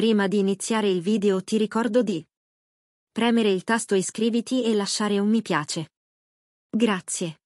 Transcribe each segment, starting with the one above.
Prima di iniziare il video ti ricordo di premere il tasto iscriviti e lasciare un mi piace. Grazie.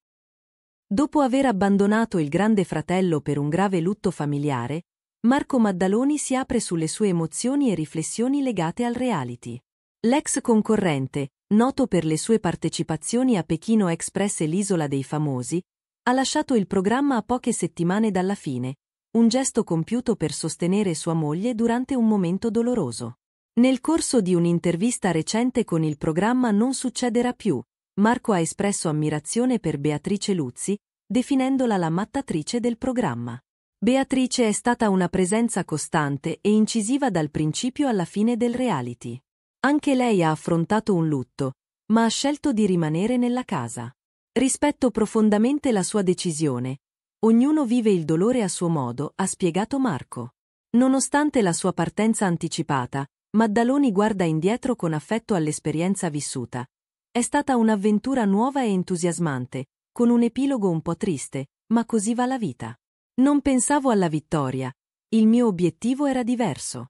Dopo aver abbandonato il grande fratello per un grave lutto familiare, Marco Maddaloni si apre sulle sue emozioni e riflessioni legate al reality. L'ex concorrente, noto per le sue partecipazioni a Pechino Express e l'Isola dei Famosi, ha lasciato il programma a poche settimane dalla fine, un gesto compiuto per sostenere sua moglie durante un momento doloroso. Nel corso di un'intervista recente con il programma Non succederà più, Marco ha espresso ammirazione per Beatrice Luzzi, definendola la mattatrice del programma. Beatrice è stata una presenza costante e incisiva dal principio alla fine del reality. Anche lei ha affrontato un lutto, ma ha scelto di rimanere nella casa. Rispetto profondamente la sua decisione, Ognuno vive il dolore a suo modo, ha spiegato Marco. Nonostante la sua partenza anticipata, Maddaloni guarda indietro con affetto all'esperienza vissuta. È stata un'avventura nuova e entusiasmante, con un epilogo un po' triste, ma così va la vita. Non pensavo alla vittoria. Il mio obiettivo era diverso.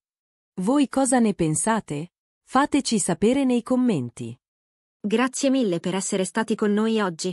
Voi cosa ne pensate? Fateci sapere nei commenti. Grazie mille per essere stati con noi oggi.